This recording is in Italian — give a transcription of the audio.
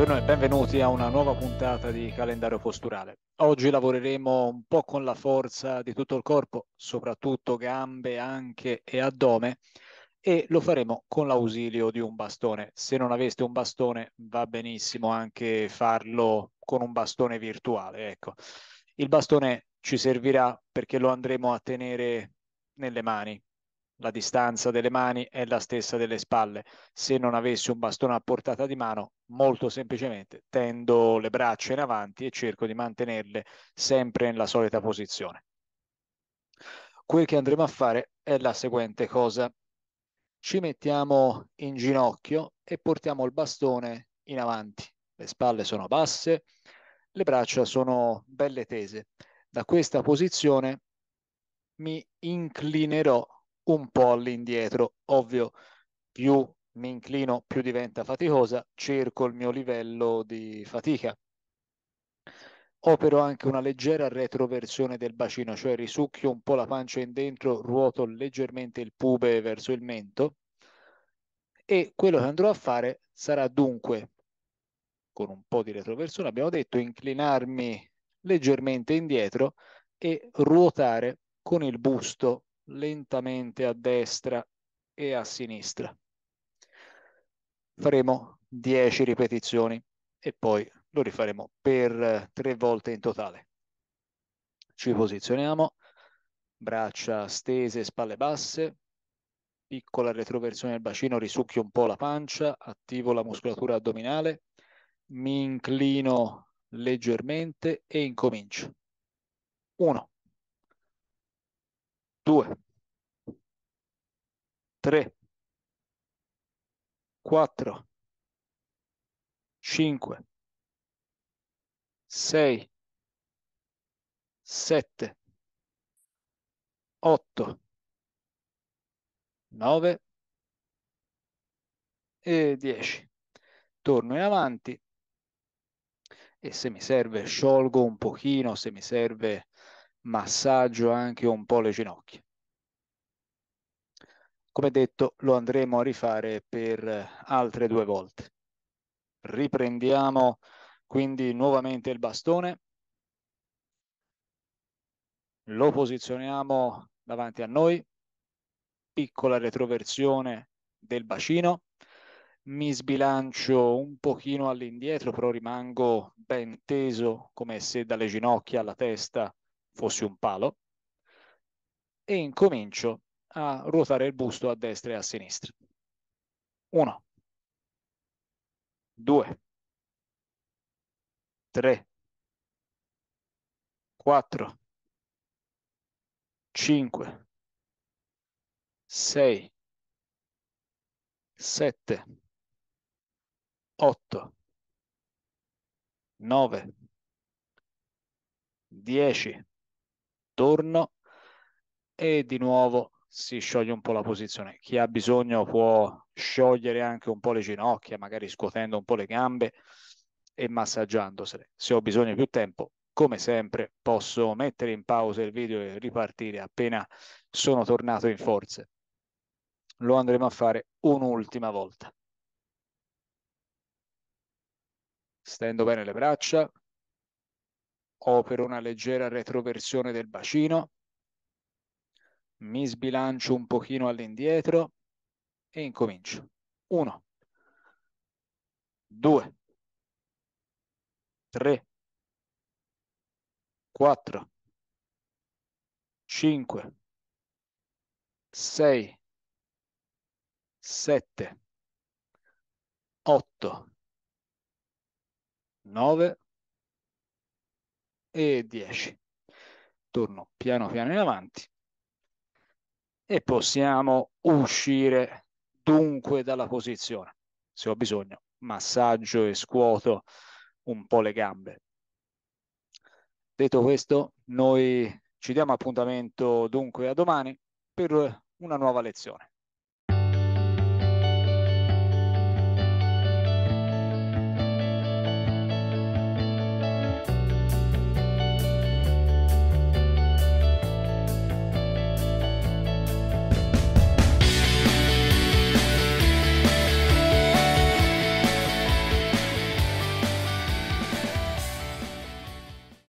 Buongiorno e benvenuti a una nuova puntata di calendario posturale. Oggi lavoreremo un po' con la forza di tutto il corpo, soprattutto gambe, anche e addome, e lo faremo con l'ausilio di un bastone. Se non aveste un bastone va benissimo anche farlo con un bastone virtuale. Ecco. Il bastone ci servirà perché lo andremo a tenere nelle mani, la distanza delle mani è la stessa delle spalle. Se non avessi un bastone a portata di mano, molto semplicemente tendo le braccia in avanti e cerco di mantenerle sempre nella solita posizione. Quel che andremo a fare è la seguente cosa. Ci mettiamo in ginocchio e portiamo il bastone in avanti. Le spalle sono basse, le braccia sono belle tese. Da questa posizione mi inclinerò un po' all'indietro. Ovvio, più mi inclino, più diventa faticosa, cerco il mio livello di fatica. Opero anche una leggera retroversione del bacino, cioè risucchio un po' la pancia in dentro, ruoto leggermente il pube verso il mento e quello che andrò a fare sarà dunque, con un po' di retroversione, abbiamo detto, inclinarmi leggermente indietro e ruotare con il busto lentamente a destra e a sinistra. Faremo 10 ripetizioni e poi lo rifaremo per eh, tre volte in totale. Ci posizioniamo, braccia stese, spalle basse, piccola retroversione del bacino, risucchio un po' la pancia, attivo la muscolatura addominale, mi inclino leggermente e incomincio. 1. 2, 3, 4, 5, 6, 7, 8, 9 e dieci. Torno in avanti e se mi serve sciolgo un pochino, se mi serve massaggio anche un po' le ginocchia. Come detto, lo andremo a rifare per altre due volte. Riprendiamo quindi nuovamente il bastone, lo posizioniamo davanti a noi, piccola retroversione del bacino, mi sbilancio un pochino all'indietro, però rimango ben teso come se dalle ginocchia alla testa fossi un palo, e incomincio a ruotare il busto a destra e a sinistra. Uno, due, tre, quattro, cinque, sei, sette, otto, nove, dieci attorno e di nuovo si scioglie un po' la posizione. Chi ha bisogno può sciogliere anche un po' le ginocchia, magari scuotendo un po' le gambe e massaggiandosele. Se ho bisogno di più tempo, come sempre, posso mettere in pausa il video e ripartire appena sono tornato in forze. Lo andremo a fare un'ultima volta. Stendo bene le braccia, opero una leggera retroversione del bacino, mi sbilancio un pochino all'indietro e incomincio. Uno, due, tre, quattro, cinque, sei, sette, otto, nove, e 10. Torno piano piano in avanti e possiamo uscire dunque dalla posizione. Se ho bisogno, massaggio e scuoto un po' le gambe. Detto questo, noi ci diamo appuntamento dunque a domani per una nuova lezione.